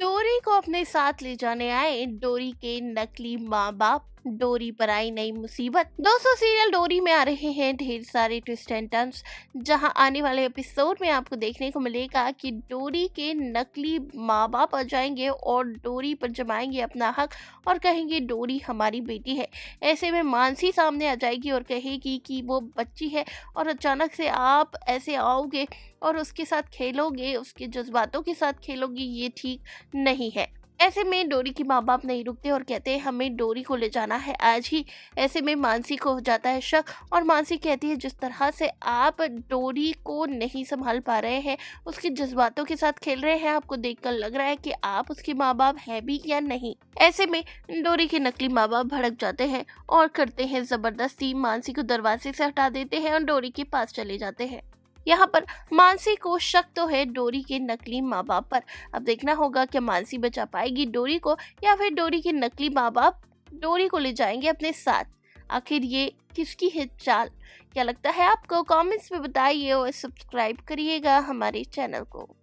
डोरी को अपने साथ ले जाने आए डोरी के नकली माँ बाप डोरी पर आई नई मुसीबत दोस्तों सीरियल डोरी में आ रहे हैं ढेर सारे ट्विस्ट एंड टर्म्स जहां आने वाले एपिसोड में आपको देखने को मिलेगा कि डोरी के नकली माँ बाप आ जाएंगे और डोरी पर जमाएंगे अपना हक और कहेंगे डोरी हमारी बेटी है ऐसे में मानसी सामने आ जाएगी और कहेगी कि वो बच्ची है और अचानक से आप ऐसे आओगे और उसके साथ खेलोगे उसके जज्बातों के साथ खेलोगे ये ठीक नहीं है ऐसे में डोरी की माँ बाप नहीं रुकते और कहते हैं हमें डोरी को ले जाना है आज ही ऐसे में मानसी को हो जाता है शक और मानसी कहती है जिस तरह से आप डोरी को नहीं संभाल पा रहे हैं उसके जज्बातों के साथ खेल रहे हैं आपको देखकर लग रहा है कि आप उसके माँ बाप हैं भी या नहीं ऐसे में डोरी के नकली माँ बाप भड़क जाते हैं और करते हैं जबरदस्ती मानसी को दरवाजे से हटा देते हैं और डोरी के पास चले जाते हैं यहाँ पर मानसी को शक तो है डोरी के नकली माँ बाप पर अब देखना होगा कि मानसी बचा पाएगी डोरी को या फिर डोरी के नकली माँ बाप डोरी को ले जाएंगे अपने साथ आखिर ये किसकी है चाल क्या लगता है आपको कमेंट्स में बताइए और सब्सक्राइब करिएगा हमारे चैनल को